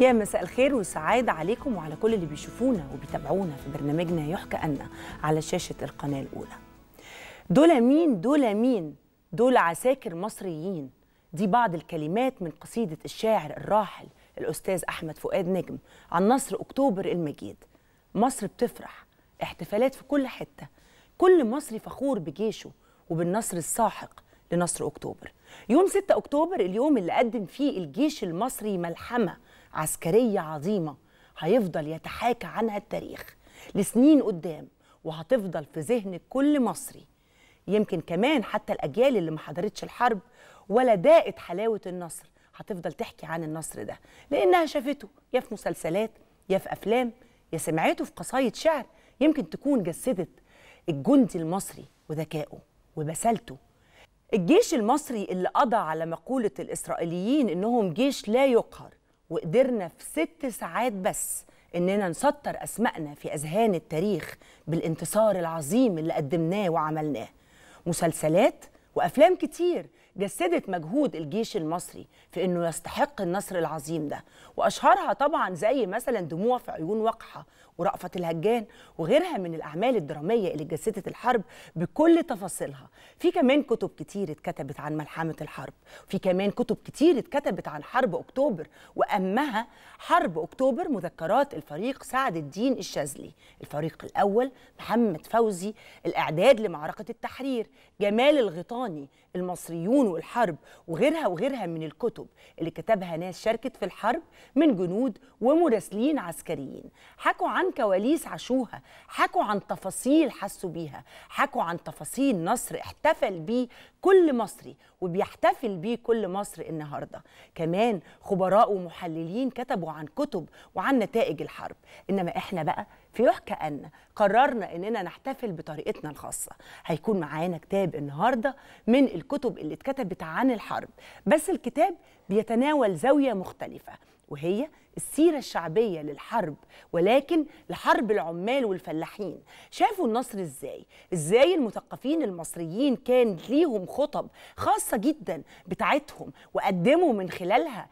يا مساء الخير وسعادة عليكم وعلى كل اللي بيشوفونا وبيتابعونا في برنامجنا يحكى أنا على شاشة القناة الأولى دول مين دول مين دول عساكر مصريين دي بعض الكلمات من قصيدة الشاعر الراحل الأستاذ أحمد فؤاد نجم عن نصر أكتوبر المجيد مصر بتفرح احتفالات في كل حتة كل مصري فخور بجيشه وبالنصر الساحق لنصر أكتوبر يوم 6 أكتوبر اليوم اللي قدم فيه الجيش المصري ملحمة عسكريه عظيمه هيفضل يتحاكى عنها التاريخ لسنين قدام وهتفضل في ذهن كل مصري يمكن كمان حتى الاجيال اللي ما حضرتش الحرب ولا داقت حلاوه النصر هتفضل تحكي عن النصر ده لانها شافته يا في مسلسلات يا في افلام يا سمعته في قصايد شعر يمكن تكون جسدت الجندي المصري وذكائه وبسالته الجيش المصري اللي قضى على مقولة الإسرائيليين إنهم جيش لا يقهر وقدرنا في ست ساعات بس اننا نسطر اسمائنا في اذهان التاريخ بالانتصار العظيم اللي قدمناه وعملناه مسلسلات وافلام كتير جسدت مجهود الجيش المصري في انه يستحق النصر العظيم ده واشهرها طبعا زي مثلا دموع في عيون وقحه ورأفت الهجان وغيرها من الاعمال الدراميه اللي جسدت الحرب بكل تفاصيلها في كمان كتب كتير اتكتبت عن ملحمه الحرب في كمان كتب كتير اتكتبت عن حرب اكتوبر واهمها حرب اكتوبر مذكرات الفريق سعد الدين الشاذلي الفريق الاول محمد فوزي الاعداد لمعركه التحرير جمال الغيطان الوطني المصريون والحرب وغيرها وغيرها من الكتب اللي كتبها ناس شاركت في الحرب من جنود ومراسلين عسكريين حكوا عن كواليس عاشوها حكوا عن تفاصيل حسوا بيها حكوا عن تفاصيل نصر احتفل بيه كل مصري وبيحتفل بيه كل مصري النهارده كمان خبراء ومحللين كتبوا عن كتب وعن نتائج الحرب انما احنا بقى في يحكى أن قررنا أننا نحتفل بطريقتنا الخاصة هيكون معانا كتاب النهاردة من الكتب اللي اتكتبت عن الحرب بس الكتاب بيتناول زاوية مختلفة وهي السيرة الشعبية للحرب ولكن لحرب العمال والفلاحين شافوا النصر ازاي ازاي المثقفين المصريين كان ليهم خطب خاصة جدا بتاعتهم وقدموا من خلالها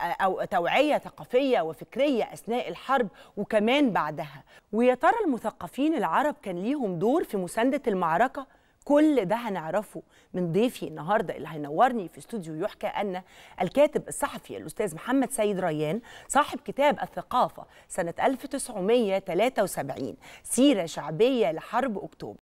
أو توعية ثقافية وفكرية أثناء الحرب وكمان بعدها ويا ترى المثقفين العرب كان ليهم دور في مساندة المعركة كل ده هنعرفه من ضيفي النهارده اللي هينورني في استوديو يحكى ان الكاتب الصحفي الاستاذ محمد سيد ريان صاحب كتاب الثقافه سنه 1973 سيره شعبيه لحرب اكتوبر